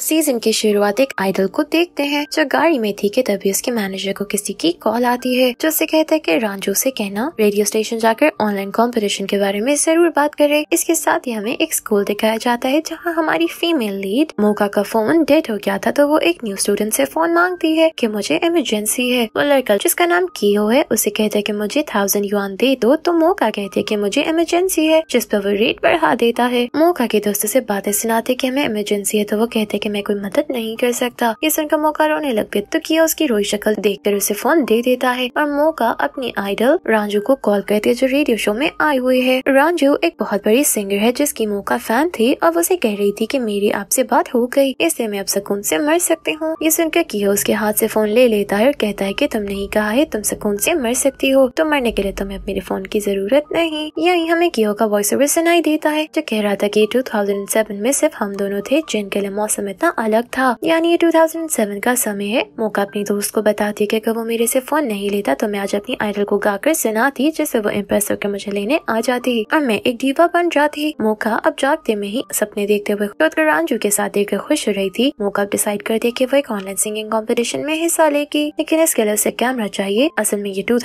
season के शुरुआत एक आइडल को देखते हैं जो गाड़ी में थी कि तभी उसके मैनेजर को किसी की कॉल आती है जो उससे कहता है कि रांझू से कहना रेडियो स्टेशन जाकर ऑनलाइन कंपटीशन के बारे में जरूर बात करे इसके साथ ही हमें एक स्कूल दिखाया जाता है जहाँ हमारी फीमेल लीड मोका का फोन डेड हो गया था तो वो एक न्यू स्टूडेंट ऐसी फोन मांगती है की मुझे इमरजेंसी है वो लड़का जिसका नाम कीहो है उसे कहते है की मुझे थाउजेंड युआन दे दो तो मोका कहते है की मुझे इमरजेंसी है जिस पर वो रेट बढ़ा देता है मोका के दोस्तों ऐसी बातें सुनाते की हमें इमरजेंसी है तो वो कहते कि मैं कोई मदद नहीं कर सकता ये सुनकर मोका रोने लग गए तो किया उसकी रोई शक्ल देखकर उसे फोन दे देता है और मोका अपनी आइडल रांझू को कॉल करती है जो रेडियो शो में आई हुई है रांझू एक बहुत बड़ी सिंगर है जिसकी मोका फैन थी और उसे कह रही थी की मेरी आपसे बात हो गयी इसलिए मैं अब सुकून ऐसी मर सकती हूँ ये सुनकर किया उसके हाथ ऐसी फोन ले लेता है और कहता है की तुमने ही कहा है तुम सुकून ऐसी मर सकती हो तो मरने के लिए तुम्हें मेरे फोन की जरूरत नहीं यही हमें किया का वॉइस ओवर सुनाई देता है जो कह रहा था की टू में सिर्फ हम दोनों थे जिनके लिए मौसम इतना अलग था यानी ये 2007 का समय है मौका अपनी दोस्त को बताती है कि अगर वो मेरे से फोन नहीं लेता तो मैं आज अपनी आइडल को गाकर सुनाती जिससे वो इम्प्रेस होकर मुझे लेने आ जाती और मैं एक डीवा बन जाती मौका अब जागते में ही सपने देखते हुए खुद रांझू के साथ देख खुश रही थी मौका अब डिसाइड कर है की वो एक ऑनलाइन सिंगिंग कॉम्पिटिशन में हिस्सा लेगी लेकिन इसके लिए उसे कैमरा चाहिए असल में ये टू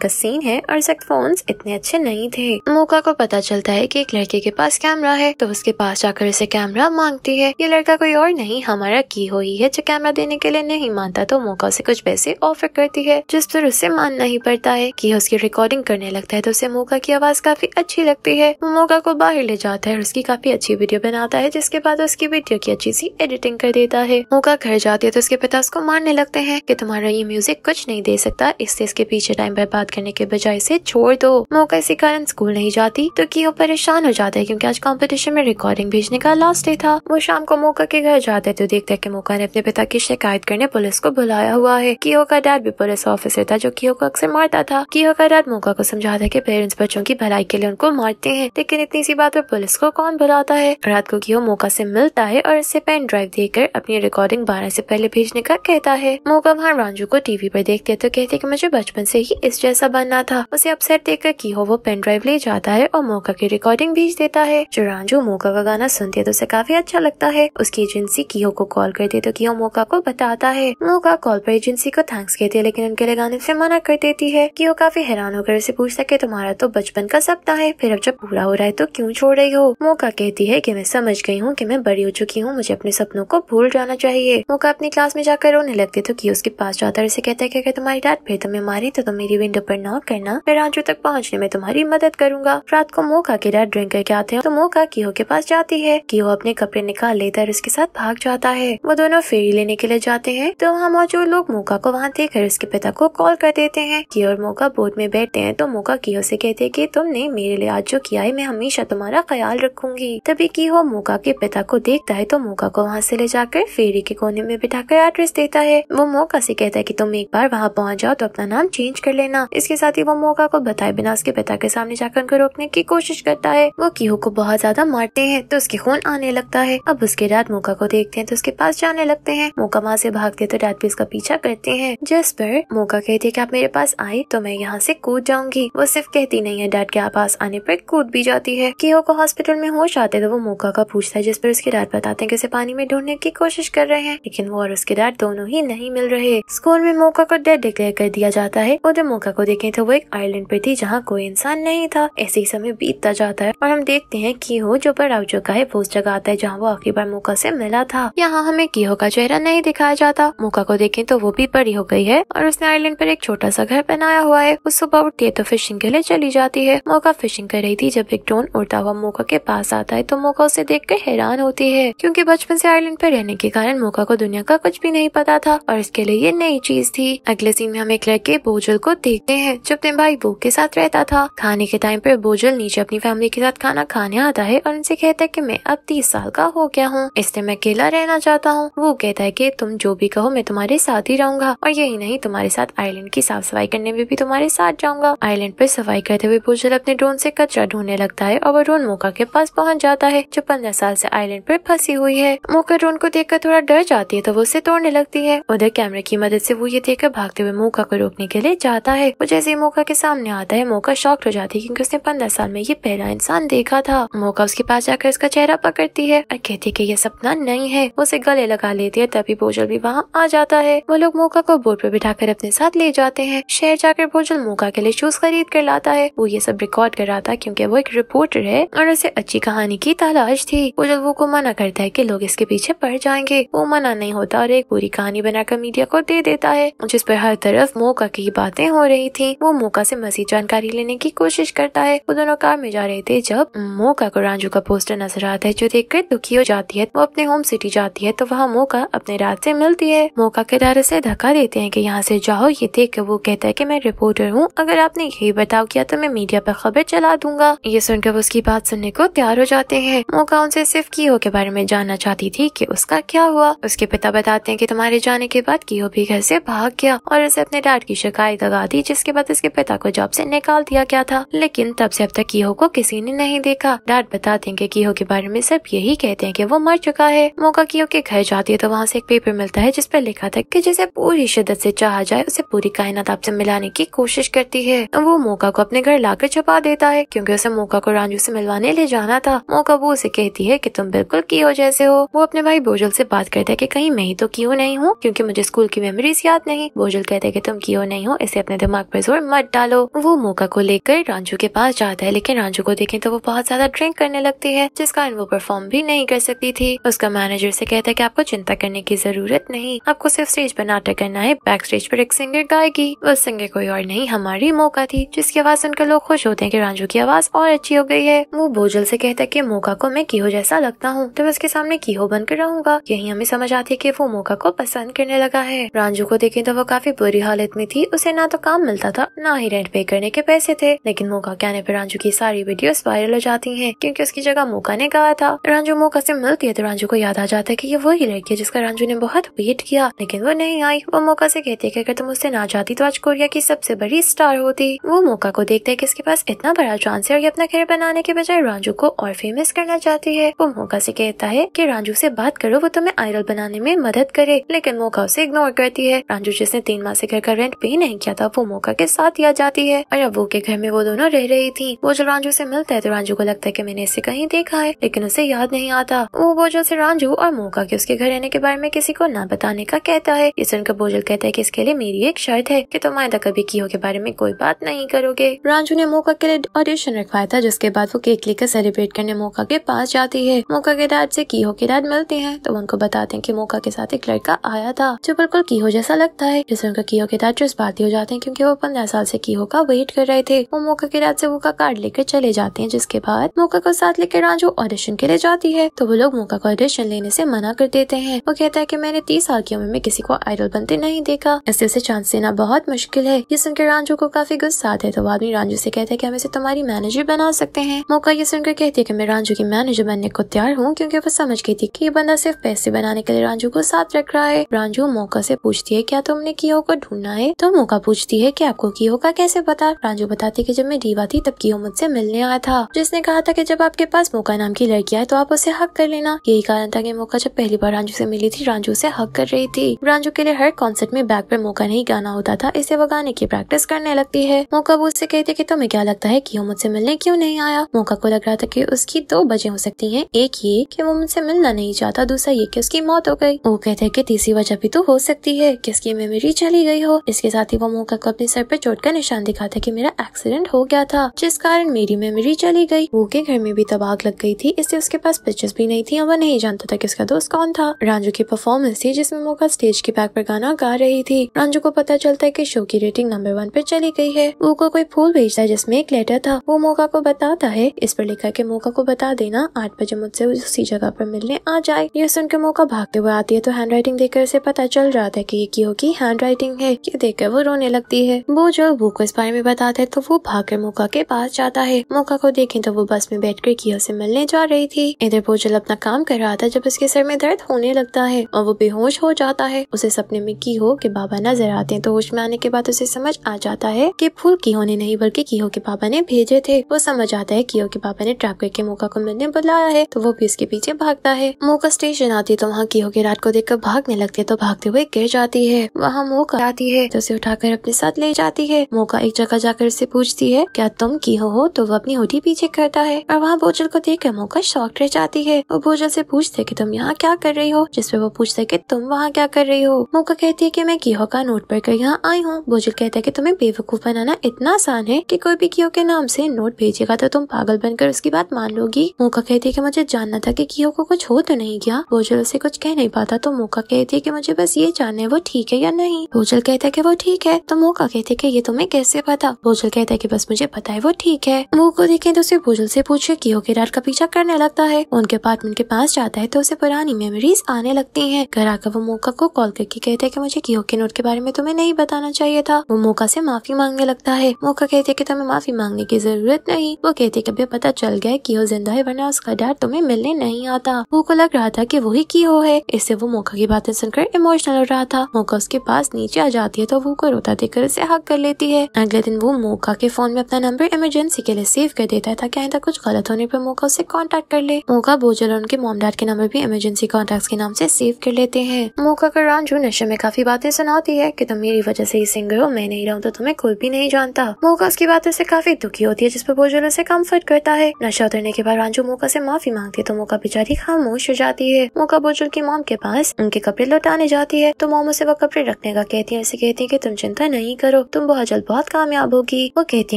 का सीन है और फोन इतने अच्छे नहीं थे मौका को पता चलता है की एक लड़के के पास कैमरा है तो उसके पास जाकर उसे कैमरा मांगती है ये लड़का कोई कोई और नहीं हमारा की हो ही है जो कैमरा देने के लिए नहीं मानता तो मौका उसे कुछ पैसे ऑफर करती है जिस पर उसे मानना ही पड़ता है की उसकी रिकॉर्डिंग करने लगता है तो उसे मोका की आवाज काफी अच्छी लगती है मोका को बाहर ले जाता है और उसकी काफी अच्छी वीडियो बनाता है जिसके बाद उसकी वीडियो की अच्छी सी एडिटिंग कर देता है मोका घर जाती है तो उसके पिता उसको मारने लगते हैं कि तुम्हारा ये म्यूजिक कुछ नहीं दे सकता इससे इसके पीछे टाइम बर्बाद करने के बजाय इसे छोड़ दो मौका इसी कारण स्कूल नहीं जाती तो की परेशान हो जाता है क्यूँकी आज कॉम्पिटिशन में रिकॉर्डिंग भेजने का लास्ट डे था वो शाम को मौका के घर जाते तो देखते कि मोका ने अपने पिता की शिकायत करने पुलिस को बुलाया हुआ है कियो का डैड भी पुलिस ऑफिसर था जो कियो को अक्सर मारता था कियो का डैड मोका को समझाता कि पेरेंट्स बच्चों की भलाई के लिए उनको मारते हैं लेकिन इतनी सी बात पर पुलिस को कौन बुलाता है रात को कियो मोका से मिलता है और इसे पेन ड्राइव देकर अपनी रिकॉर्डिंग बारह से पहले भेजने का कहता है मोका वहाँ रांझू को टीवी पर देखते है तो कहते कि मुझे बचपन से ही इस जैसा बनना था उसे अपसेट देखकर कियो वो पेन ड्राइव ले जाता है और मोका की रिकॉर्डिंग भेज देता है जो रांझू मोका का गाना सुनते है तो उसे काफी अच्छा लगता है उसकी एजेंसी कियो को कॉल करती है तो कियो मोका को बताता है मोका कॉल पर एजेंसी को थैंक्स कहती है लेकिन उनके लगाने से मना कर देती है कियो काफी हैरान होकर उसे पूछ सके तुम्हारा तो बचपन का सपना है फिर अब जब पूरा हो रहा है तो क्यूँ छोड़ रही हो मोका कहती है की मैं समझ गई हूँ की मैं बड़ी हो चुकी हूँ मुझे अपने सपनों को भूल जाना चाहिए मोका अपनी क्लास में जाकर रोने लगती तो कियो उसके पास जाता है उसे कहता है की अगर तुम्हारी डाट फिर तुम्हें मारी तो तुम मेरी विंडो पर नॉक करना मैं राजू तक पहुँचने में तुम्हारी मदद करूंगा रात को मोका के डाट ड्रिंक करके आते हैं तो मोका कियो के पास जाती है वो अपने कपड़े निकाल लेता है उसके साथ साथ भाग जाता है वो दोनों फेरी लेने के लिए जाते हैं तो वहाँ मौजूद लोग मोका को वहाँ कर उसके पिता को कॉल कर देते हैं की और मोका बोट में बैठते हैं तो मोका की से कहते हैं कि तुमने मेरे लिए आज जो किया है मैं हमेशा तुम्हारा ख्याल रखूंगी तभी की हो मोका के पिता को देखता है तो मोका को वहाँ से ले जाकर फेरी के कोने में बिठा कर एड्रेस देता है वो मोका से कहता है कि तुम एक बार वहाँ पहुँच जाओ तो अपना नाम चेंज कर लेना इसके साथ ही वो मोका को बताए बिना उसके पिता के सामने जाकर उनको रोकने की कोशिश करता है वो कीहू को बहुत ज्यादा मारते हैं तो उसके खून आने लगता है अब उसके रात मोका को देखते हैं तो उसके पास जाने लगते हैं मोका वहाँ से भागते तो डैड भी उसका पीछा करते हैं जिस पर मोका कहती है कि आप मेरे पास आए तो मैं यहाँ से कूद जाऊंगी वो सिर्फ कहती नहीं है डैड के पास आने पर कूद भी जाती है की को हॉस्पिटल में होश आते तो वो मोका का पूछता है जिस पर उसके डैड बताते हैं कि उसे पानी में ढूंढने की कोशिश कर रहे हैं लेकिन वो और उसके डैड दोनों ही नहीं मिल रहे स्कूल में मोका को डेड डिक्लेयर कर दिया जाता है उधर मोका को देखे तो वो एक आइलैंड पे थी जहाँ कोई इंसान नहीं था ऐसे ही समय बीतता जाता है और हम देखते हैं की हो जो पर आ चुका है वो उस जगह आता है जहाँ वो आखिरी बार मोका से मिला था यहाँ हमें कीहो का चेहरा नहीं दिखाया जाता मोका को देखे तो वो भी बड़ी हो गई है और उसने आइलैंड पर एक छोटा सा घर बनाया हुआ है वो सुबह उठती है तो फिशिंग के लिए चली जाती है मोका फिशिंग कर रही थी जब एक ड्रोन उड़ता हुआ मोका के पास आता है तो मोका उसे देख कर हैरान होती है क्यूँकी बचपन से आइलैंड पर रहने के कारण मोका को दुनिया का कुछ भी नहीं पता था और इसके लिए ये नई चीज थी अगले सीन में हम एक लड़के बोजल को देखते हैं जब अपने भाई बो के साथ रहता था खाने के टाइम पर बोजल नीचे अपनी फैमिली के साथ खाना खाने आता है और उनसे कहता है की मैं अब तीस साल का हो गया हूँ इससे मैं अकेला रहना चाहता हूँ वो कहता है की तुम जो भी कहो मैं तुम्हारे साथ ही रहूंगा और यही नहीं तुम्हारे साथ आईलैंड की साफ सफाई करने में भी तुम्हारे साथ जाऊंगा आईलैंड पर सफाई करते हुए भूजल अपने ड्रोन से कचरा ढूंढने लगता है और वो ड्रोन मोका के पास पहुंच जाता है जो पंद्रह साल से आईलैंड पर फंसी हुई है मोका ड्रोन को देखकर थोड़ा डर जाती है तो वो उसे तोड़ने लगती है उधर कैमरे की मदद से वो ये देखकर भागते हुए मोका को रोकने के लिए जाता है वो जैसे ही मोका के सामने आता है मोका शॉक हो जाती है क्यूँकी उसने पंद्रह साल में ये पहला इंसान देखा था मोका उसके पास जाकर उसका चेहरा पकड़ती है और कहती है की यह सपना दुकान नहीं है उसे गले लगा लेती है तभी बोजल भी वहाँ आ जाता है वो लोग मोका को बोर्ड पर कर अपने साथ ले जाते हैं शहर जाकर बोजल मोका के लिए शूज खरीद कर लाता है वो ये सब रिकॉर्ड कर रहा था क्यूँकी वो एक रिपोर्टर है और उसे अच्छी कहानी की तलाश थी बोजल वो को मना करता है की लोग इसके पीछे पड़ जाएंगे वो मना नहीं होता और एक पूरी कहानी बनाकर मीडिया को दे देता है जिस पर हर तरफ मोका की बातें हो रही थी वो मोका से मजीद जानकारी लेने की कोशिश करता है वो दोनों कार में जा रहे थे जब मोका को रांझू का पोस्टर नजर आता है जो देखकर दुखी हो जाती है वो अपने अपने होम सिटी जाती है तो वहाँ मोका अपने रात से मिलती है मोका किनारे से धक्का देते हैं कि यहाँ से जाओ ये देख के वो कहता है कि मैं रिपोर्टर हूँ अगर आपने यही बताओ किया तो मैं मीडिया पर खबर चला दूंगा ये सुनकर उसकी बात सुनने को तैयार हो जाते हैं मोका उनसे सिर्फ कीहो के बारे में जानना चाहती थी की उसका क्या हुआ उसके पिता बताते हैं की तुम्हारे जाने के बाद कीहो भी घर ऐसी भाग गया और उसे अपने डैड की शिकायत लगा दी जिसके बाद उसके पिता को जॉब ऐसी निकाल दिया गया था लेकिन तब से अब तक कीहो को किसी ने नहीं देखा डैड बताते हैं कीहो के बारे में सब यही कहते हैं की वो मर चुका है है मोगाकियो के घर जाती है तो वहाँ से एक पेपर मिलता है जिसपे लिखा था कि जिसे पूरी शिद्दत से चाहा जाए उसे पूरी कायनात आपसे मिलाने की कोशिश करती है वो मोका को अपने घर लाकर छपा देता है क्योंकि उसे मोका को रांझू से मिलवाने ले जाना था मोका वो उसे कहती है कि तुम बिल्कुल कियो जैसे हो वो अपने भाई बोजल से बात करता है कि कहीं मैं ही तो क्यों नहीं हूँ क्योंकि मुझे स्कूल की मेमोरीज याद नहीं बोजल कहते कि तुम क्यों नहीं हो इसे अपने दिमाग पर जोर मत डालो वो मोका को लेकर रांझू के पास जाता है लेकिन रांझू को देखे तो वो बहुत ज्यादा ड्रिंक करने लगती है जिस कारण वो परफॉर्म भी नहीं कर सकती थी उसका उसका मैनेजर से कहता है कि आपको चिंता करने की जरूरत नहीं आपको सिर्फ स्टेज पर नाटक करना है बैक स्टेज पर एक सिंगर गाएगी वो सिंगर कोई और नहीं हमारी मौका थी जिसकी आवाज सुनकर लोग खुश होते हैं कि रांझू की आवाज और अच्छी हो गई है वो भोजल से कहता है कि मौका को मैं कीहो जैसा लगता हूँ तो मैं उसके सामने कीहो बनकर रहूंगा यही हमें समझ आती है कि वो मौका को पसंद करने लगा है रांझू को देखे तो वो काफी बुरी हालत में थी उसे ना तो काम मिलता था ना ही रेंट पे करने के पैसे थे लेकिन मोका के आने पर रांझू की सारी वीडियोस वायरल हो जाती है क्यूँकी उसकी जगह मौका ने गाया था रांझू मौका से मिलती है तो रांझू को को याद आ जाता है कि ये वही लड़की है जिसका रंजू ने बहुत वेट किया लेकिन वो नहीं आई वो मौका से कहती है कि अगर तुम उससे ना जाती तो आज कोरिया की सबसे बड़ी स्टार होती वो मौका को देखते है कि इसके पास इतना बड़ा चांस है और ये अपना करियर बनाने के बजाय रांझू को और फेमस करना चाहती है वो मौका से कहता है की रांझू से बात करो वो तुम्हें आइडल बनाने में मदद करे लेकिन मौका उसे इग्नोर करती है रांझू जिसने तीन माह से घर का रेंट पे नहीं किया था वो मौका के साथ याद जाती है और अब वो के घर में वो दोनों रह रही थी वो जो रांझू से मिलता है तो रांझू को लगता है की मैंने इसे कहीं देखा है लेकिन उसे याद नहीं आता वो बोझल से रांझू और मोका के उसके घर रहने के बारे में किसी को न बताने का कहता है ये सुनकर बोझल कहता है की इसके लिए मेरी एक शर्त है की तुम आयदा कभी कीहो के बारे में कोई बात नहीं करोगे रांझू ने मोका के लिए ऑडिशन रखवाया था जिसके बाद वो केक लेकर सेलिब्रेट करने मोका के पास जाती है मोका के दाद ऐसी कीहो के दाद मिलते हैं तो उनको बताते हैं की मोका के साथ एक लड़का आया था जो बिल्कुल कीहो जैसा लगता है जिससे उनका कीहो के दाद जज्बाती हो जाते हैं क्योंकि वो पंद्रह साल से कीहो का वेट कर रहे थे वो मोका के डैड से वो का कार्ड लेकर चले जाते हैं जिसके बाद मोका को साथ लेकर रांझू ऑडिशन के लिए जाती है तो वो लोग मोका को ऑडिशन ऑडिशन लेने से मना कर देते हैं वो कहता है कि मैंने तीस साल की उम्र में किसी को आइडल बनते नहीं देखा ऐसे उसे चांस देना बहुत मुश्किल है ये सुनकर रांझू को काफी गुस्सा आता है तो आदमी रांझू से कहते हैं की हम इसे तुम्हारी मैनेजर बना सकते हैं मौका ये सुनकर कहती है की मैं रांझू की मैनेजर बनने को तैयार हूँ क्यूँकी वो समझ गई थी की ये बंदा सिर्फ पैसे बनाने के लिए रांझू को साथ रख रहा है रांझू मौका ऐसी पूछती है क्या तुमने कियो को ढूंढना है तो मौका पूछती है की आपको कियो का कैसे पता रांझू बताती की जब मैं डीवा थी तब कियो मुझसे मिलने आया था जिसने कहा था की जब आपके पास मौका नाम की लड़की है तो आप उसे हक कर लेना यही था कि मौका जब पहली बार रांझू से मिली थी रांझू से हक कर रही थी रांझू के लिए हर कॉन्सर्ट में बैक पर मौका नहीं गाना होता था इसे वो गाने की प्रैक्टिस करने लगती है मौका वो उससे कहती है की तुम्हें क्या लगता है की वो मुझसे मिलने क्यूँ नहीं आया मौका को लग रहा था की उसकी दो वजह हो सकती है एक ये की वो मुझसे मिलना नहीं चाहता दूसरा ये की उसकी मौत हो गयी वो कहते हैं की तीसरी वजह भी तो हो सकती है किसकी मेमोरी चली गई हो इसके साथ ही वो मौका को अपने सर पर चोट का निशान दिखाता है की मेरा एक्सीडेंट हो गया था जिस कारण मेरी मेमोरी चली गई वो के घर में भी तबाह लग गई थी इससे उसके पास पिक्चर्स भी नहीं थी और वो नहीं जानता था कि इसका दोस्त कौन था रांझू की परफॉर्मेंस थी जिसमें मोका स्टेज के बैक पर गाना गा रही थी रांझू को पता चलता है कि शो की रेटिंग नंबर वन पर चली गई है वो को कोई फूल भेजता है जिसमे एक लेटर था वो मोका को बताता है इस पर लिखा के की मोका को बता देना आठ बजे मुझसे उसी जगह पर मिलने आ जाए ये सुनकर मोका भागते हुए आती है तो हैंड राइटिंग देखकर उसे पता चल रहा था की ये की होगी हैंड राइटिंग है ये देखकर वो रोने लगती है वो जो वो को इस बारे में बताता है तो वो भाग कर मोका के पास जाता है मोका को देखे तो वो बस में बैठ कर की से मिलने जा रही थी इधर वो अपना काम कर रहा आता जब उसके सर में दर्द होने लगता है और वो बेहोश हो जाता है उसे सपने में की हो के बाबा नजर आते हैं तो होश में आने के बाद उसे समझ आ जाता है कि फूल की होने नहीं बल्कि कीहो के पापा ने भेजे थे वो समझ आता है कीहो के पापा ने ट्रैप करके मोका को मिलने बुलाया है तो वो भी उसके पीछे भागता है मोका स्टेशन आती तो वहाँ कीहो की रात को देखकर भागने लगती है तो भागते हुए गिर जाती है वहाँ मोका आती है तो उसे उठाकर अपने साथ ले जाती है मोका एक जगह जाकर उसे पूछती है क्या तुम की हो तो वो अपनी होटी पीछे करता है और वहाँ भोजन को देख कर मोका शौक रह जाती है और भोजन से पूछ पूछते कि तुम यहाँ क्या कर रही हो जिसपे वो पूछते कि तुम वहाँ क्या कर रही हो मोका कहती है कि मैं कीहो का नोट पढ़कर यहाँ आई हूँ बोजिल कहता है कि तुम्हें बेवकूफ बनाना इतना आसान है कि कोई भी कीहो के नाम से नोट भेजेगा तो तुम पागल बनकर उसकी बात मान लोगी मोका कहती है की मुझे जानना था की कीहो को कुछ हो तो नहीं गया बोजल उसे कुछ कह नहीं पाता तो मोका कहती है की मुझे बस ये जानना है वो ठीक है या नहीं भूजल कहता है की वो ठीक है तो मोका कहती है की ये तुम्हें कैसे पता भूजल कहता है की बस मुझे पता है वो ठीक है मोह को देखे तो उसे भूजल से पूछे कीहो के रात का पीछा करने लगता है उनके अपार्टमेंट के पास जाता जाता है तो उसे पुरानी मेमोरीज आने लगती हैं घर आकर वो मोका को कॉल करके कहते हैं कि मुझे कियो के नोट के बारे में तुम्हें नहीं बताना चाहिए था वो मोका से माफी मांगने लगता है मोका कहते हैं कि तुम्हें माफी मांगने की जरूरत नहीं वो कहते कि अभी पता चल गया कियो जिंदा है वरना उसका डर तुम्हें मिलने नहीं आता वो को लग रहा था की वही कियो है इससे वो मोका की बातें सुनकर इमोशनल हो रहा था मोका उसके पास नीचे आ जाती है तो वो को रोता देखकर उसे हक कर लेती है अगले दिन वो मोका के फोन में अपना नंबर इमरजेंसी के लिए सेव कर देता है ताकि आइंदा कुछ गलत होने पर मोका उसे कॉन्टेक्ट कर ले मोका बोझल और उनके मोम के नंबर भी इमरजेंसी कॉन्टेक्ट के नाम से सेव कर लेते हैं मोका कर रांझू नशे में काफी बातें सुनाती है की तुम मेरी वजह से ही सिंगर हो मैं नहीं रहूँ तो तुम्हें कोई भी नहीं जानता मोका उसकी बातों से काफी दुखी होती है जिसपे बोजल उसे कम्फर्ट करता है नशा उतरने के बाद रांझू मोका ऐसी माफी मांगती है तो मोका बेचारी खामोश हो जाती है मोका बोझल की मोम के पास उनके कपड़े लौटाने जाती है तो मोम उसे वो कपड़े रखने का कहती है उसे कहती है की तुम चिंता नहीं करो तुम बहुत जल्द बहुत कामयाब होगी वो कहती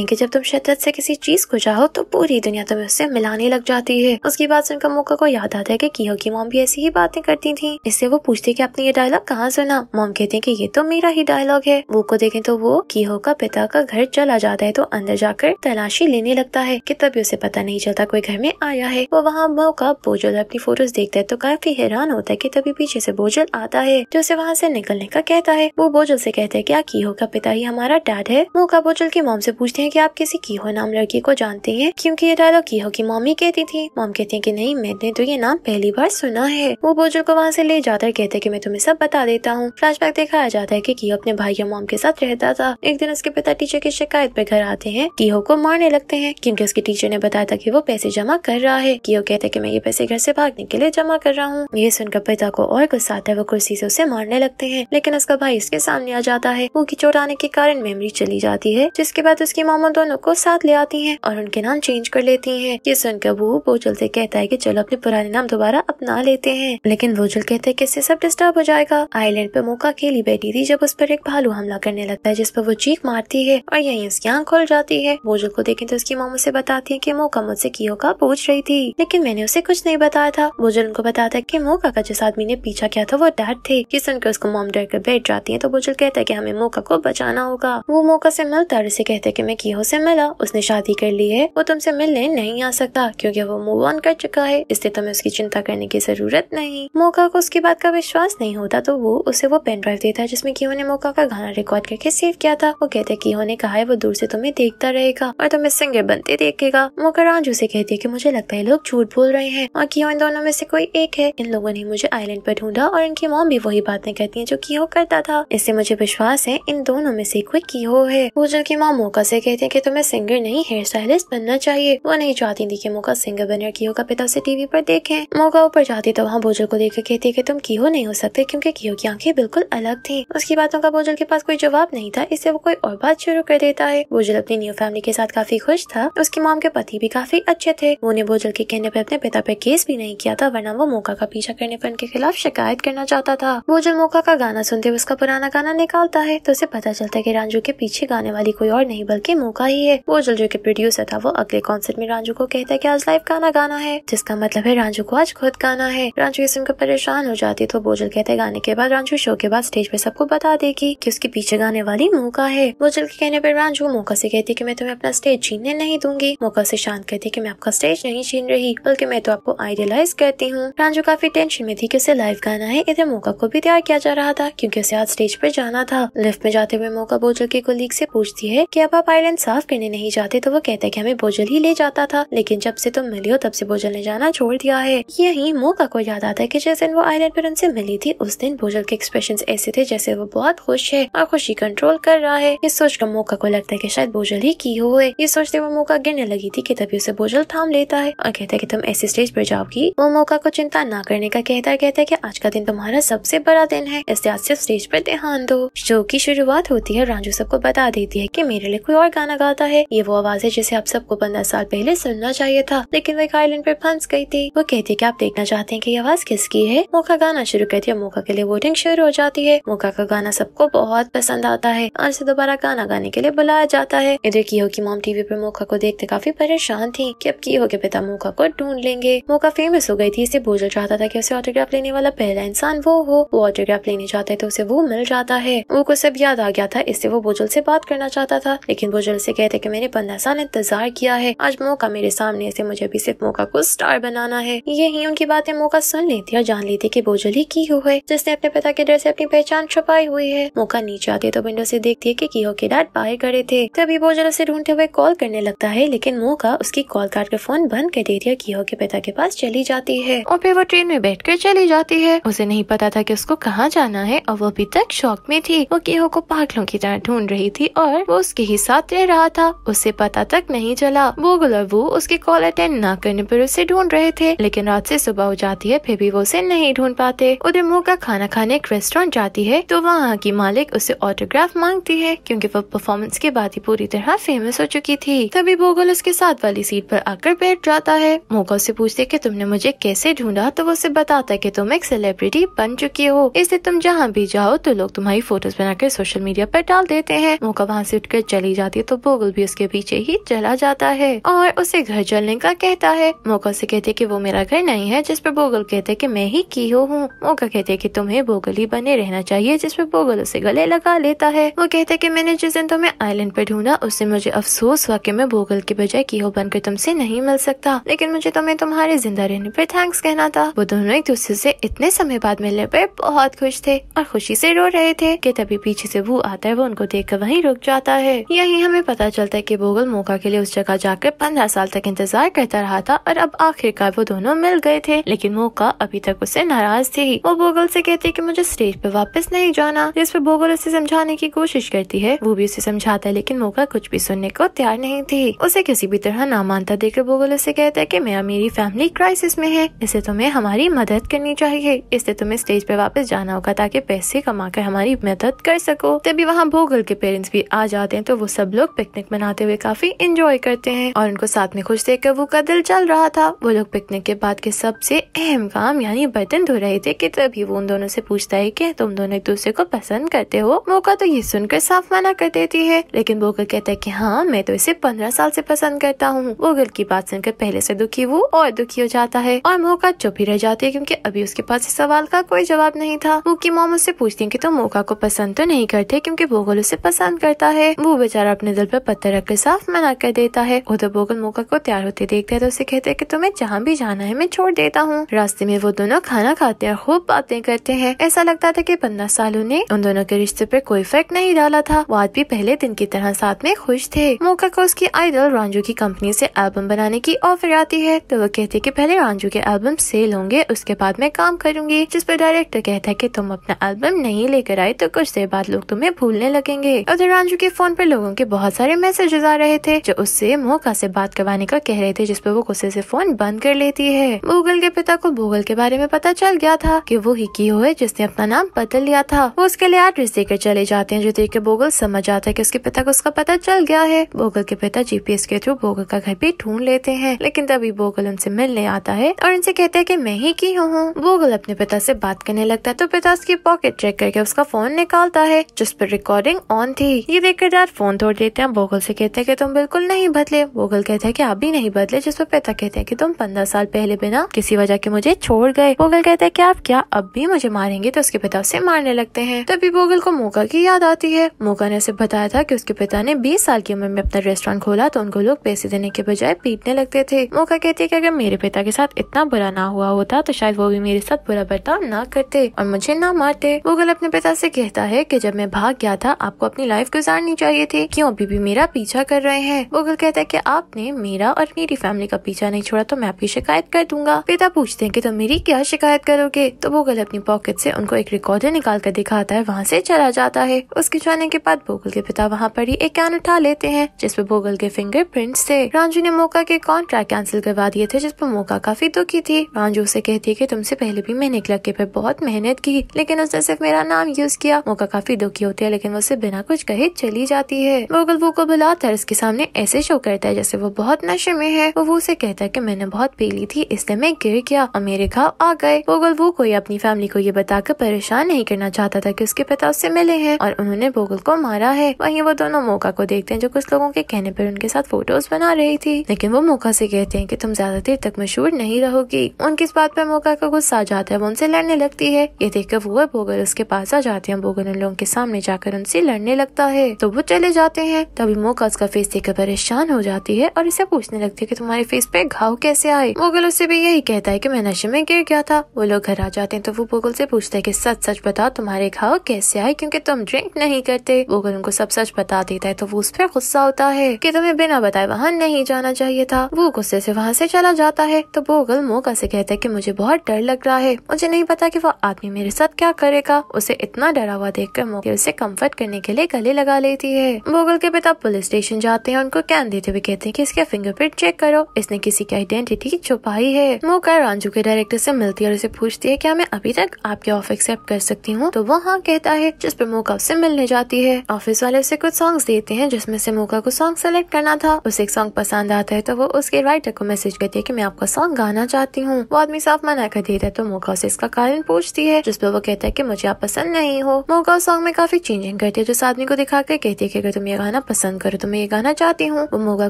है की जब तुम शिद्दत ऐसी किसी चीज को चाहो तो पूरी दुनिया तुम्हें उससे मिलाने लग जाती है उसकी बात सुनकर मौका को याद आता है की की होगी मॉम भी ऐसी ही बातें करती थी इससे वो पूछती की आपने ये डायलॉग कहाँ सुना मॉम कहते हैं की ये तो मेरा ही डायलॉग है वो को देखे तो वो कीहो का पिता का घर चला जाता है तो अंदर जाकर तलाशी लेने लगता है की तभी उसे पता नहीं चलता कोई घर में आया है वो वहाँ मोह का बोजल अपनी फोटोज देखता है तो काफी हैरान होता है की तभी पीछे ऐसी बोझल आता है जो उसे वहाँ ऐसी निकलने का कहता है वो बोजल ऐसी कहते है क्या कीहो का पिता ही हमारा डैड है मोह का बोझल की मॉम ऐसी पूछते है की आप किसी कीहो नाम लड़की को जानते हैं क्यूँकी ये डायलॉग कीहो की मॉमी कहती थी मॉम कहती है की नहीं मैंने तो ये नाम पहले पहली बार सुना है वो बोजो को वहाँ से ले जाता है कहते कि मैं तुम्हें सब बता देता हूँ बैक दिखाया जाता है कि की अपने भाई या मोम के साथ रहता था एक दिन उसके पिता टीचर की शिकायत पे घर आते हैं कीहो को मारने लगते हैं क्योंकि उसके टीचर ने बताया था कि वो पैसे जमा कर रहा है कीहो कहते हैं कि मैं ये पैसे घर से भागने के लिए जमा कर रहा हूँ ये सुनकर पिता को और गुस्सा आता है वो कुर्सी से उसे मारने लगते है लेकिन उसका भाई उसके सामने आ जाता है वो की चोट आने के कारण मेमरी चली जाती है जिसके बाद उसकी मामा दोनों को साथ ले आती है और उनके नाम चेंज कर लेती है ये सुनकर वो बोझल से कहता है की चलो अपने पुराने नाम दोबारा दोबारा अपना लेते हैं लेकिन रोजल कहते हैं कि इससे सब डिस्टर्ब हो जाएगा आईलैंड पे मोका अकेली बैठी थी जब उस पर एक भालू हमला करने लगता है जिस पर वो चीख मारती है और यही उसकी आँख खुल जाती है रोजल को देखे तो उसकी मामू ऐसी बताती है की मौका मुझसे कियो का पूछ रही थी लेकिन मैंने उसे कुछ नहीं बताया था रोजल उनको बताता है की मौका का जिस आदमी ने पीछा किया था वो डर थे जिस उनके उसको मोम डर कर बैठ जाती है तो रोजल कहता है की हमें मौका को बचाना होगा वो मौका ऐसी मिलता और उसे कहते की मैं कियो ऐसी मिला उसने शादी कर ली है वो तुमसे मिलने नहीं आ सकता क्योंकि वो मूव ऑन कर चुका है इसलिए तुम्हें तो उसकी चिंता पता करने की जरूरत नहीं मोका को उसके बाद का विश्वास नहीं होता तो वो उसे वो पेन ड्राइव देता है जिसमे कीहो ने मोका का गाना रिकॉर्ड करके सेव किया था वो कहते हैं कीहो ने कहा है वो दूर से तुम्हें देखता रहेगा और तुम्हें सिंगर बनते देखेगा मोका राज उसे कहती है की मुझे लगता है लोग झूठ बोल रहे हैं और कीहो इन दोनों में से कोई एक है इन लोगों ने मुझे आईलैंड पर ढूंढा और इनकी मोम भी वही बातें कहती है जो कीहो करता था इससे मुझे विश्वास है इन दोनों में से कोई कीहो है वो जो की माँ मोका से कहते हैं कि तुम्हें सिंगर नहीं हेयर स्टाइलिस्ट बनना चाहिए वो नहीं चाहती थी कि मोका सिंगर बने और कीहो का पिता उसे टीवी पर देखें नौका ऊपर जाती तो वहाँ बोझल को देखकर कहती कि तुम कीहो नहीं हो सकते क्योंकि कीहो की आंखें बिल्कुल अलग थी उसकी बातों का बोझल के पास कोई जवाब नहीं था इससे वो कोई और बात शुरू कर देता है बोझल अपनी न्यू फैमिली के साथ काफी खुश था उसकी माम के पति भी काफी अच्छे थे उन्हें बोझल के कहने पर अपने पिता पे केस भी नहीं किया था वरना वो मौका का पीछा करने पर उनके खिलाफ शिकायत करना चाहता था बोजल मौका का गाना सुनते उसका पुराना गाना निकालता है तो उसे पता चलता है की रांझू के पीछे गाने वाली कोई और नहीं बल्कि मौका ही है बोजल जो की प्रोड्यूसर था वो अगले कॉन्सर्ट में रांझू को कहता है की आज लाइव गाना गाना है जिसका मतलब है रांझू को आज खुद गाना है रांझू इस सुनकर परेशान हो जाती तो बोझल कहते गाने के बाद रांझू शो के बाद स्टेज पे सबको बता देगी कि उसके पीछे गाने वाली मौका है बोझल के कहने पर रांझू मौका से कहती कि मैं तुम्हें अपना स्टेज छीनने नहीं दूंगी मौका से शांत कहती कि मैं आपका स्टेज नहीं छीन रही बल्कि मैं तो आपको आइडियलाइज करती हूँ रांझू काफी टेंशन में थी की उसे लाइव गाना है इधर मौका को भी तैयार किया जा रहा था क्यूँकी उसे आज स्टेज पर जाना था लिफ्ट में जाते हुए मौका बोझल के कोलीग ऐसी पूछती है की अब आप आईलैंड साफ करने नहीं जाते तो वो कहते है की हमें बोझल ही ले जाता था लेकिन जब से तुम मिली हो तब से बोझल ने जाना छोड़ दिया है ये यही मोका को याद आता है कि जिस दिन वो आइलैंड पर उनसे मिली थी उस दिन भूजल के एक्सप्रेशन ऐसे थे जैसे वो बहुत खुश है और खुशी कंट्रोल कर रहा है इस सोच का मोका को लगता है की शायद भूजल ही की हुए ये सोचते वो मौका गिरने लगी थी कि तभी उसे भूजल थाम लेता है और कहता है की तुम ऐसे स्टेज पर जाओगी वो मौका को चिंता न करने का कहता है कहता है की आज का दिन तुम्हारा सबसे बड़ा दिन है इस आज ऐसी स्टेज पर ध्यान दो शो की शुरुआत होती है रांझू सबको बता देती है की मेरे लिए कोई और गाना गाता है ये वो आवाज है जिसे आप सबको पंद्रह साल पहले सुनना चाहिए था लेकिन वो एक आईलैंड पर फंस गई थी वो कहती है की आप देखना चाहते हैं कि आवाज किसकी है मोका गाना शुरू करती है मोका के लिए वोटिंग शुरू हो जाती है मोका का गाना सबको बहुत पसंद आता है और से दोबारा गाना गाने के लिए बुलाया जाता है इधर की हो की मोम टीवी पर मोका को देखते काफी परेशान थी की अब की हो के पिता मोका को ढूंढ लेंगे मोका फेमस हो गई थी इसे भूजल चाहता था की उसे ऑटोग्राफ लेने वाला पहला इंसान वो हो वो ऑटोग्राफ लेने जाता है तो उसे वो मिल जाता है वो को सब याद आ गया था इससे वो भूजल से बात करना चाहता था लेकिन भूजल से कहते कि मैंने पंद्रह साल इंतजार किया है आज मौका मेरे सामने से मुझे अभी सिर्फ मौका को स्टार बनाना है यही उनकी बातें मोका सुन लेती और जान लेती कि ही की हुए जिसने अपने पिता के डर से अपनी पहचान छुपाई हुई है मोका नीचे आती तो विंडो से देखती है कि कीहो के डैड बाहर खड़े थे तभी बोझल उसे ढूंढते हुए कॉल करने लगता है लेकिन मोका उसकी कॉल काट कर फोन बंद कर देती है की के पिता के पास चली जाती है और फिर वो ट्रेन में बैठ कर चली जाती है उसे नहीं पता था की उसको कहाँ जाना है और वो अभी तक शौक में थी वो की को पागलों की तरह ढूंढ रही थी और वो उसके ही साथ रह रहा था उसे पता तक नहीं चला बोगल और वो उसके कॉल अटेंड न करने पर उसे ढूंढ रहे थे लेकिन रात से सुबह हो जाती है फिर भी वो उसे नहीं ढूंढ पाते उधर मुँह का खाना खाने एक रेस्टोरेंट जाती है तो वहाँ की मालिक उसे ऑटोग्राफ मांगती है क्योंकि वो परफॉर्मेंस के बाद ही पूरी तरह फेमस हो चुकी थी तभी बोगल उसके साथ वाली सीट पर आकर बैठ जाता है मोगा उसे पूछते की तुमने मुझे कैसे ढूंढा तो वो उसे बताता है की तुम एक सेलिब्रिटी बन चुकी हो इसलिए तुम जहाँ भी जाओ तो लोग तुम्हारी फोटोज बनाकर सोशल मीडिया पर डाल देते हैं मोगा वहाँ ऐसी उठकर चली जाती है तो बोगल भी उसके पीछे ही चला जाता है और उसे घर चलने का कहता है मोका उसे कहते की वो मेरा घर नहीं आई है जिस पर बोगल कहते कि मैं ही कीहो हूँ मोगा कहते कि तुम्हें बोगल ही बने रहना चाहिए जिस पर बोगल उसे गले लगा लेता है वो कहते कि मैंने जिस दिन तुम्हें आइलैंड पर ढूंढा उससे मुझे अफसोस हुआ कि मैं बोगल के बजाय हो बनकर तुमसे नहीं मिल सकता लेकिन मुझे तुम्हें तुम्हारे जिंदा रहने पर थैंक्स कहना था वो दोनों एक दूसरे ऐसी इतने समय बाद मिलने पर बहुत खुश थे और खुशी ऐसी रो रहे थे की तभी पीछे ऐसी वो आता है वो उनको देख कर वही रुक जाता है यही हमें पता चलता है की बोगल मौका के लिए उस जगह जाकर पंद्रह साल तक इंतजार करता रहा था और अब आखिरकार वो दोनों मिल गए गए थे लेकिन मोका अभी तक उससे नाराज थी वो बोगल से कहती है कि मुझे स्टेज पे वापस नहीं जाना जिस पे बोगल उसे समझाने की कोशिश करती है वो भी उसे समझाता है लेकिन मोका कुछ भी सुनने को तैयार नहीं थी उसे किसी भी तरह ना मानता देखकर बोगल उसे कहता है की मैं मेरी फैमिली क्राइसिस में है इसे तुम्हें हमारी मदद करनी चाहिए इससे तुम्हें स्टेज पे वापस जाना होगा ताकि पैसे कमा कर हमारी मदद कर सको तभी वहाँ भोगल के पेरेंट्स भी आ जाते हैं तो वो सब लोग पिकनिक मनाते हुए काफी इंजॉय करते हैं और उनको साथ में खुश देखकर वो का दिल चल रहा था वो लोग पिकनिक के बाद के सबसे अहम काम यानी बर्तन धो रहे थे कि तभी वो उन दोनों से पूछता है कि तुम दोनों एक दूसरे को पसंद करते हो मौका तो ये सुनकर साफ मना कर देती है लेकिन बोगल कहता है कि हाँ मैं तो इसे पंद्रह साल से पसंद करता हूँ बोगल की बात सुनकर पहले से दुखी वो और दुखी हो जाता है और मौका चुप ही रह जाती है क्यूँकी अभी उसके पास इस सवाल का कोई जवाब नहीं था वो की मोम उससे पूछती है की तुम मौका को पसंद तो नहीं करते क्यूँकी बोगल उसे पसंद करता है वो बेचारा अपने दिल पर पत्थर रखकर साफ मना कर देता है उधर बोगल मौका को तैयार होते देखते है तो उसे कहते है की तुम्हें जहाँ भी जाना है मैं छोड़ छोड़ देता हूँ रास्ते में वो दोनों खाना खाते और खूब बातें करते हैं ऐसा लगता था की पन्ना सालों ने उन दोनों के रिश्ते पर कोई इफेक्ट नहीं डाला था वो आज भी पहले दिन की तरह साथ में खुश थे मौका को उसकी आइडल रांझू की कंपनी से एल्बम बनाने की ऑफर आती है तो वो कहते की पहले रांझू के एल्बम सेल होंगे उसके बाद में काम करूंगी जिस पर डायरेक्टर कहता है की तुम अपना एल्बम नहीं लेकर आए तो कुछ देर बाद लोग तुम्हें भूलने लगेंगे उधर रांझू के फोन पर लोगों के बहुत सारे मैसेजेस आ रहे थे जो उससे मोका से बात करवाने का कह रहे थे जिस पर वो गुस्से से फोन बंद कर लेती है वो गूगल के पिता को भूगल के बारे में पता चल गया था कि वो की हो जिसने अपना नाम बदल लिया था वो उसके लिए एड्रेस देकर चले जाते हैं जो देख के भूगल समझ आता है की उसके पिता को उसका पता चल गया है भूगल के पिता जीपीएस के थ्रू भूगल का घर भी ढूंढ लेते हैं लेकिन तभी भूगल उनसे मिलने आता है और इनसे कहते हैं की मैं ही की हूँ भूगल अपने पिता से बात करने लगता है तो पिता उसकी पॉकेट चेक करके उसका फोन निकालता है जिस पर रिकॉर्डिंग ऑन थी ये देख कर डैड फोन तोड़ देते हैं भूगल से कहते हैं की तुम बिल्कुल नहीं बदले भूगल कहते है की आप भी नहीं बदले जिस पर पिता कहते हैं की तुम पंद्रह साल पहले बिना किसी वजह के मुझे छोड़ गए बोगल कहते हैं की आप क्या अब भी मुझे मारेंगे तो उसके पिता उसे मारने लगते हैं तभी बोगल को मोगा की याद आती है मोगा ने उसे बताया था की उसके पिता ने बीस साल की उम्र में अपना रेस्टोरेंट खोला तो उनको लोग पैसे देने के बजाय पीटने लगते थे मोगा कहती है की अगर मेरे पिता के साथ इतना बुरा ना हुआ होता तो शायद वो भी मेरे साथ बुरा बर्ताव न करते और मुझे ना मारते गूगल अपने पिता से कहता है कि जब मैं भाग गया था आपको अपनी लाइफ गुजारनी चाहिए थी क्यों अभी भी मेरा पीछा कर रहे हैं बोगल कहता है कि आपने मेरा और मेरी फैमिली का पीछा नहीं छोड़ा तो मैं आपकी शिकायत कर दूंगा पिता पूछते हैं कि तुम तो मेरी क्या शिकायत करोगे तो बोगल अपनी पॉकेट से उनको एक रिकॉर्डर निकाल कर दिखाता है वहाँ से चला जाता है उसके जाने के बाद बोगल के पिता वहाँ पर ही एक कैन उठा लेते हैं जिसपे बोगल के फिंगर प्रिंट्स थे रांझू ने मोका के कॉन्ट्रैक्ट कैंसिल करवा दिए थे जिसपे मोका काफी दुखी थी रांझू उसे कहती है की तुमसे पहले भी मैंने क्लब के पे बहुत मेहनत की लेकिन उसने सिर्फ मेरा नाम यूज किया मोका काफी दुखी होती है लेकिन वो उसे बिना कुछ कहे चली जाती है बोगल वो को बुलाता है उसके सामने ऐसे शो करता है जैसे वो बहुत नशे में है वो वो उसे कहता है की मैंने बहुत पी ली थी इसलिए मैं में गिर गया और मेरे घाव आ गए बोगल वो कोई अपनी फैमिली को ये बताकर परेशान नहीं करना चाहता था की उसके पिता उससे मिले हैं और उन्होंने बोगल को मारा है वही वो दोनों मोका को देखते हैं जो कुछ लोगों के कहने पर उनके साथ फोटोज बना रही थी लेकिन वो मोका से कहते हैं कि तुम ज्यादा देर तक मशहूर नहीं रहोगी उनकी इस बात पर मोका का गुस्सा आ जाता है वो उनसे लड़ने लगती है ये देखकर वो बोगल उसके पास आ जाते हैं बोगल उन लोगों के सामने जाकर उनसे लड़ने लगता है तो वो चले जाते हैं तभी मोका उसका फेस देखकर परेशान हो जाती है और इसे पूछने लगती है की तुम्हारे फेस पे घाव कैसे आए बोगल उससे भी यही ही कहता है कि मैं नशे में गिर गया था वो लोग घर आ जाते हैं तो वो बोगल से पूछता है कि सच सच बताओ तुम्हारे घाव कैसे आए क्योंकि तुम ड्रिंक नहीं करते बोगल उनको सब सच बता देता है तो वो उस पर गुस्सा होता है कि तुम्हें बिना बताए वहाँ नहीं जाना चाहिए था वो गुस्से से वहाँ से चला जाता है तो बोगल मौका से कहता है कि मुझे बहुत डर लग रहा है मुझे नहीं पता कि वो आदमी मेरे साथ क्या करेगा उसे इतना डरा हुआ देख कर उसे कम्फर्ट करने के लिए गले लगा लेती है बोगल के पिता पुलिस स्टेशन जाते हैं उनको कैन देते हुए कहते हैं की इसके फिंगरप्रिंट चेक करो इसने किसी की आइडेंटिटी छुपाई है है वो रांझू के डायरेक्टर से मिलती है और उसे पूछती है क्या मैं अभी तक आपके ऑफ एक्सेप्ट कर सकती हूँ तो वो हाँ कहता है जिस पर मोका उससे मिलने जाती है ऑफिस वाले उसे कुछ सॉन्ग देते हैं जिसमे से मोका को सॉन्ग सेलेक्ट करना था उसे एक सॉन्ग पसंद आता है तो वो उसके राइटर को मैसेज करती है की मैं आपका सॉन्ग गाना चाहती हूँ वो आदमी साफ मना कर देता है तो मोका उसे इसका कारण पूछती है जिसपे वो कहता है की मुझे आप पसंद नहीं हो मोका उस सॉन्ग में काफी चेंजिंग करती है जिस आदमी को दिखा कर कहती है की अगर तुम ये गाना पसंद करो तो मैं ये गाना चाहती हूँ वो मोगा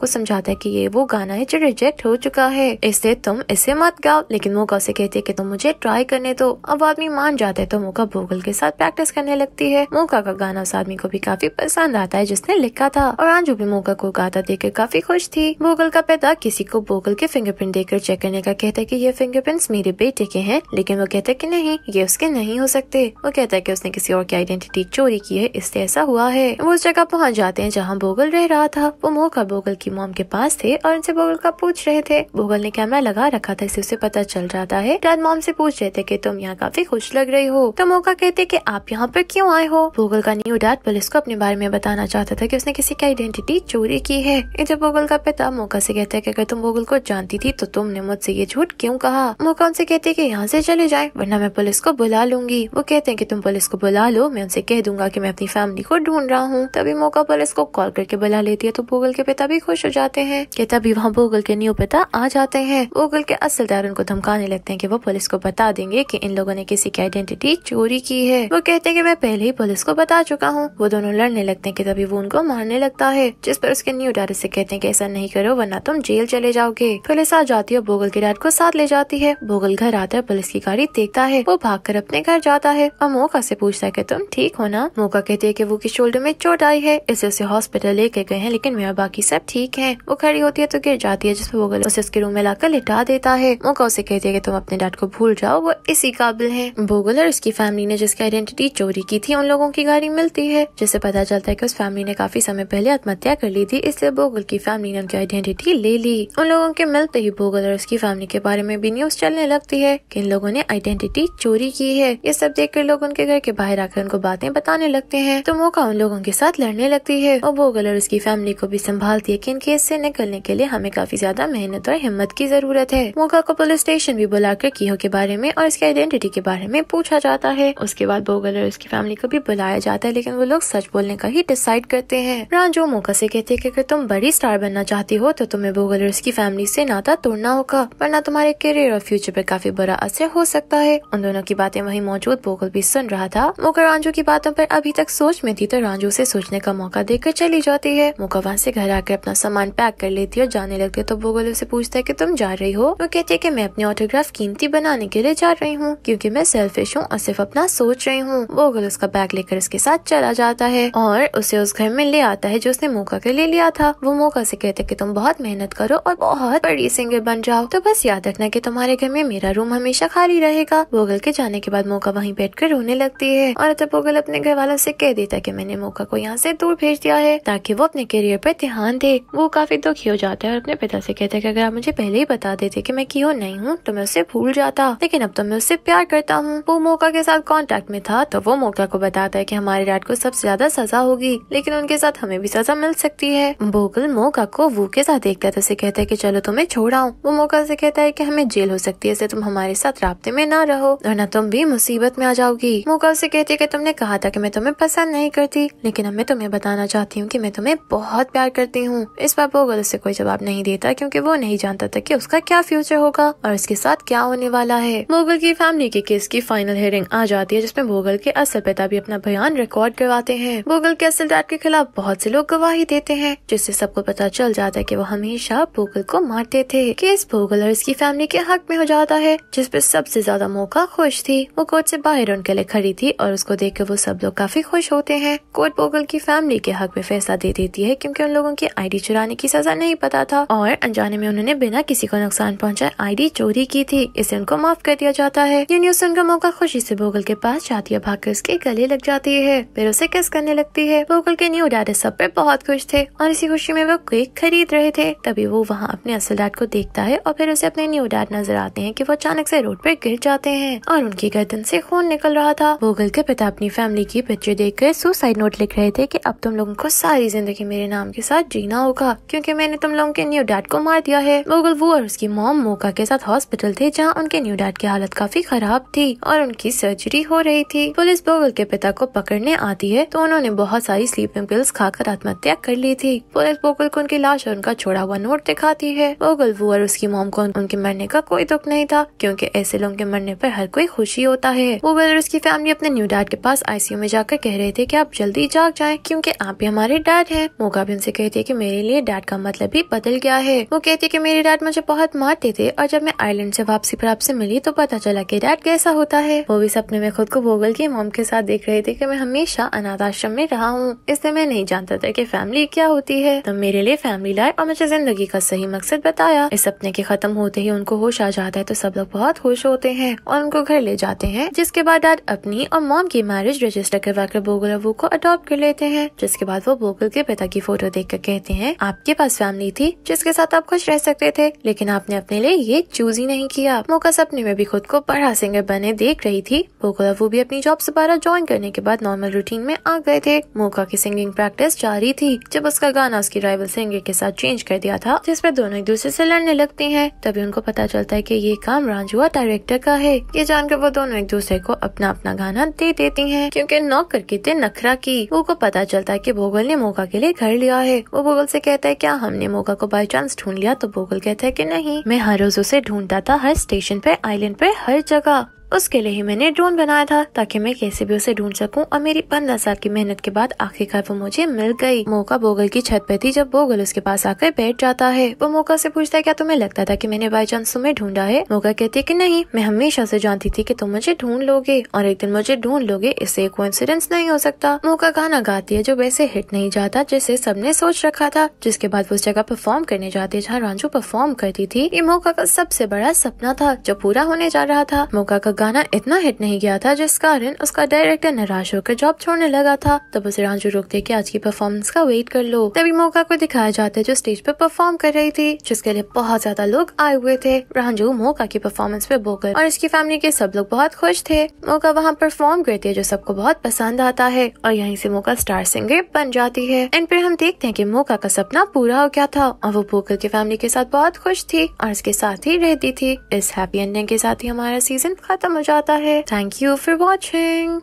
को समझाता है की ये वो गाना है जो रिजेक्ट हो चुका है इससे तुम इसे मत गाओ लेकिन मोका उसे कहती है कि तुम तो मुझे ट्राई करने दो अब आदमी मान जाता है तो मोका भूगल के साथ प्रैक्टिस करने लगती है मोका का गाना उस आदमी को भी काफी पसंद आता है जिसने लिखा था और आंजू भी मोका को गाता देकर काफी खुश थी भूगल का पैदा किसी को भूगल के फिंगरप्रिंट देकर चेक करने का कहता है की ये फिंगरप्रिंट्स मेरे बेटे के है लेकिन वो कहता है की नहीं ये उसके नहीं हो सकते वो कहता है की उसने किसी और की आइडेंटिटी चोरी की है इससे ऐसा हुआ है वो उस जगह पहुँच जाते हैं जहाँ भूगल रह रहा था वो मोका भूगल की मोम के पास थे और उनसे भूगल का पूछ रहे थे भूगल ने कैमरा लगा रखा था देखने उसे पता चल रहा है डैड मॉम से पूछ रहे थे कि तुम यहाँ काफी खुश लग रही हो तो मौका कहते कि आप यहाँ पर क्यों आए हो पोगल का न्यू डैड पुलिस को अपने बारे में बताना चाहता था कि उसने किसी की आइडेंटिटी चोरी की है जब पोगल का पिता मौका से कहते हैं कि अगर तुम पोगल को जानती थी तो तुमने मुझसे ये झूठ क्यों कहा मौका उनसे कहते है की यहाँ ऐसी चले जाए वरना मैं पुलिस को बुला लूंगी वो कहते हैं की तुम पुलिस को बुला लो मैं उनसे कह दूंगा की मैं अपनी फैमिली को ढूंढ रहा हूँ तभी मौका पुलिस को कॉल करके बुला लेती है तो पोगल के पिता भी खुश हो जाते हैं कि तभी वहाँ पोगल के न्यू पिता आ जाते हैं पोगल के तहसीलदार उनको धमकाने लगते हैं कि वो पुलिस को बता देंगे कि इन लोगों ने किसी की आइडेंटिटी चोरी की है वो कहते हैं कि मैं पहले ही पुलिस को बता चुका हूँ वो दोनों लड़ने लगते हैं कि तभी वो उनको मारने लगता है जिस पर उसके न्यू डैड से कहते हैं कि ऐसा नहीं करो वरना तुम जेल चले जाओगे पुलिस आ जाती है बोगल के डैड को साथ ले जाती है बोगल घर आता है पुलिस की गाड़ी देखता है वो भाग कर अपने घर जाता है और मोका से पूछता है की तुम ठीक हो ना मोका कहती है की वो की शोल्डर में चोट आई है इसे उसे हॉस्पिटल लेके गए हैं लेकिन मेरा बाकी सब ठीक है वो खड़ी होती है तो गिर जाती है जिसमें बोगल उसे उसके रूम में लाकर लिटा देता है है मौका उसे कहती है कि तुम अपने डैड को भूल जाओ वो इसी काबिल है भूगोल और उसकी फैमिली ने जिसकी आइडेंटिटी चोरी की थी उन लोगों की गाड़ी मिलती है जिसे पता चलता है की उस फैमिली ने काफी समय पहले आत्महत्या कर ली थी इसलिए भूगोल की फैमिली ने उनकी आइडेंटिटी ले ली उन लोगों के मिलते ही भूगोल और उसकी फैमिली के बारे में भी न्यूज चलने लगती है की इन लोगों ने आइडेंटिटी चोरी की है ये सब देख लोग उनके घर के बाहर आकर उनको बातें बताने लगते हैं तो मौका उन लोगों के साथ लड़ने लगती है और भूगोल और उसकी फैमिली को भी संभालती है की इनके इससे निकलने के लिए हमें काफी ज्यादा मेहनत और हिम्मत की जरूरत है मोका बोगा को पुलिस स्टेशन भी बुलाकर कीहो के बारे में और इसके आइडेंटिटी के बारे में पूछा जाता है उसके बाद बोगल और उसकी फैमिली को भी बुलाया जाता है लेकिन वो लोग सच बोलने का ही डिसाइड करते हैं राजो मोका से कहते हैं कि अगर तुम बड़ी स्टार बनना चाहती हो तो तुम्हें बोगल और उसकी फैमिली से नाता तोड़ना होगा वरना तुम्हारे करियर और फ्यूचर पर काफी बुरा असर हो सकता है उन दोनों की बातें वही मौजूद बोगल भी सुन रहा था मोका रांझू की बातों पर अभी तक सोच में थी तो रांझू से सोचने का मौका देकर चली जाती है मोका वहाँ से घर आकर अपना सामान पैक कर लेती है और जाने लगती है तो बोगल उसे पूछता है की तुम जा रही हो वो कहती थे कि मैं अपने ऑटोग्राफ कीमती बनाने के लिए जा रही हूँ क्योंकि मैं सेल्फिश हूँ और सिर्फ अपना सोच रही हूँ वो उसका बैग लेकर उसके साथ चला जाता है और उसे उस घर में ले आता है जो उसने मौका के लिए लिया था वो मौका से कहते कि तुम बहुत मेहनत करो और बहुत बड़ी सिंगर बन जाओ तो बस याद रखना की तुम्हारे घर में मेरा रूम हमेशा खाली रहेगा वोगल के जाने के बाद मौका वहीं कर रोने लगती है और तब वोगल अपने घर वालों से कह देता की कि मैंने मौका को यहाँ से दूर भेज दिया है ताकि वो अपने करियर पर ध्यान दे वो काफी दुखी हो जाता है और अपने पिता से कहता है कि अगर आप मुझे पहले ही बता देते कि मैं की हो नहीं हूँ तो मैं उसे भूल जाता लेकिन अब तो मैं उससे प्यार करता हूँ वो मोका के साथ कॉन्टेक्ट में था तो वो मोका को बताता है की हमारे डैड को सबसे ज्यादा सजा होगी लेकिन उनके साथ हमें भी सजा मिल सकती है बोगल मोका को वो के साथ देखता है उसे कहता है की चलो तुम्हें छोड़ा वो मोका ऐसी कहता है की हमें जेल हो सकती है तुम हमारे साथ रबते में ना रहो न तुम भी मुसीबत में आ जाओगी मोका उसे कहती है की तुमने कहा था की मैं तुम्हें पसंद नहीं करती लेकिन अब मैं तुम्हें बताना चाहती हूँ की मैं तुम्हें बहुत प्यार करती हूँ इस बार बोगल उसे कोई जवाब नहीं देता क्यूँकी वो नहीं जानता था की उसका क्या फ्यूचर कैसे होगा और इसके साथ क्या होने वाला है मुगल की फैमिली के केस की फाइनल हेयरिंग आ जाती है जिसमे मुगल के असल पिता भी अपना बयान रिकॉर्ड करवाते हैं मुगल के असल डैड के खिलाफ बहुत से लोग गवाही देते हैं जिससे सबको पता चल जाता है की वो हमेशा भोगल को मारते थे केस भोगल और इसकी फैमिली के हक में हो जाता है जिसपे सबसे ज्यादा मौका खुश थी वो कोर्ट से बाहर उनके लिए खड़ी थी और उसको देख वो सब लोग काफी खुश होते हैं कोर्ट भोगल की फैमिली के हक में फैसला दे देती है क्योंकि उन लोगों की आईडी चुराने की सजा नहीं पता था और अनजाने में उन्होंने बिना किसी को नुकसान पहुँचा वोटर आईडी चोरी की थी इसे उनको माफ कर दिया जाता है ये न्यूज सुनकर मौका खुशी से बोगल के पास जाती है भागकर उसके गले लग जाती है फिर उसे किस करने लगती है बोगल के न्यू डैड सब पे बहुत खुश थे और इसी खुशी में वो केक खरीद रहे थे तभी वो वहाँ अपने असल डैड को देखता है और फिर उसे अपने न्यू डैड नजर आते हैं की वो अचानक ऐसी रोड आरोप गिर जाते हैं और उनकी गर्दन ऐसी खून निकल रहा था बोगल के पिता अपनी फैमिली की पिक्चर देख कर सुसाइड नोट लिख रहे थे की अब तुम लोगों को सारी जिंदगी मेरे नाम के साथ जीना होगा क्यूँकी मैंने तुम लोगों के न्यू डैड को मार दिया है बोगल वो और उसकी मोम मोका के साथ हॉस्पिटल थे जहां उनके न्यू डैड की हालत काफी खराब थी और उनकी सर्जरी हो रही थी पुलिस बोगल के पिता को पकड़ने आती है तो उन्होंने बहुत सारी स्लीपिंग पिल्स खाकर आत्महत्या कर ली थी पुलिस बोगल को उनकी लाश और उनका छोड़ा हुआ नोट दिखाती है बोगल वो और उसकी मोम को उनके मरने का कोई दुख नहीं था क्योंकि ऐसे लोगों के मरने पर हर कोई खुशी होता है वो और उसकी फैमिली अपने न्यू डैड के पास आईसीयू में जाकर कह रहे थे की आप जल्दी जाग जाए क्यूँकी आप भी हमारे डैड है मोगा भी उनसे कहती है की मेरे लिए डैड का मतलब ही बदल गया है वो कहती है की मेरे डैड मुझे बहुत मारते थे थे और जब मैं आयरलैंड से वापसी पर आपसे मिली तो पता चला कि डैड कैसा होता है वो भी सपने में खुद को भोगल की मोम के साथ देख रहे थे कि मैं हमेशा अनाथ आश्रम में रहा हूँ इसलिए मैं नहीं जानता था कि फैमिली क्या होती है तब तो मेरे लिए फैमिली लाइफ और मुझे जिंदगी का सही मकसद बताया इस सपने के खत्म होते ही उनको होश आ जाता है तो सब लोग बहुत खुश होते हैं और उनको घर ले जाते हैं जिसके बाद डैड अपनी और मोम की मैरिज रजिस्टर करवा कर भोगल अबू को अडॉप्ट कर लेते हैं जिसके बाद वो भोगल के पिता की फोटो देख कर कहते हैं आपके पास फैमिली थी जिसके साथ आप खुश रह सकते थे लेकिन आपने अपने लिए ये चूज ही नहीं किया मोका सपने में भी खुद को बड़ा सिंगर बने देख रही थी वो भी अपनी जॉब दोबारा ज्वाइन करने के बाद नॉर्मल रूटीन में आ गए थे मोका की सिंगिंग प्रैक्टिस जारी थी जब उसका गाना उसकी राइवल सिंगर के साथ चेंज कर दिया था जिसमे दोनों एक दूसरे ऐसी लड़ने लगते हैं तभी उनको पता चलता है की ये काम रांझुआ डायरेक्टर का है ये जानकर वो दोनों एक दूसरे को अपना अपना गाना दे देती है क्यूँकी नॉक करके थे नखरा की वो को पता चलता है की भोगल ने मोका के लिए घर लिया है वो भोगल ऐसी कहता है क्या हमने मोका को बाई चांस ढूंढ लिया तो भोगल कहता है की नहीं मैं हर रोज उसे ढूंढता था हर स्टेशन पे आइलैंड पे हर जगह उसके लिए ही मैंने ड्रोन बनाया था ताकि मैं कैसे भी उसे ढूंढ सकूं और मेरी पंद्रह साल की मेहनत के बाद आखिरकार वो मुझे मिल गई मौका बोगल की छत पर थी जब बोगल उसके पास आकर बैठ जाता है वो मौका से पूछता है क्या तुम्हें लगता था कि मैंने बाई चांस तुम्हें ढूंढा है मौका कहती है की नहीं मैं हमेशा से जानती थी की तुम मुझे ढूंढ लोगे और एक दिन मुझे ढूंढ लोगे इससे कोइंसिडेंस नहीं हो सकता मौका गाना गाती है जो वैसे हिट नहीं जाता जिसे सबने सोच रखा था जिसके बाद वो उस जगह परफॉर्म करने जाती है जहाँ रांझू परफॉर्म करती थी ये मौका का सबसे बड़ा सपना था जो पूरा होने जा रहा था मौका का गाना इतना हिट नहीं गया था जिस कारण उसका डायरेक्टर निराश होकर जॉब छोड़ने लगा था तब उसे रांझू रोक दे के आज की परफॉर्मेंस का वेट कर लो तभी मोका को दिखाया जाता है जो स्टेज पर परफॉर्म कर रही थी जिसके लिए बहुत ज्यादा लोग आए हुए थे रांझू मोका की परफॉर्मेंस पे बोकर और इसकी फैमिली के सब लोग बहुत खुश थे मौका वहाँ परफॉर्म करती है जो सबको बहुत पसंद आता है और यहीं से मौका स्टार सिंगर बन जाती है एंड फिर हम देखते हैं कि मोका का सपना पूरा हो गया था और वो बोकर की फैमिली के साथ बहुत खुश थी और इसके साथ ही रहती थी इस हैप्पी एंडिंग के साथ ही हमारा सीजन खत्म हो जाता है थैंक यू फॉर वॉचिंग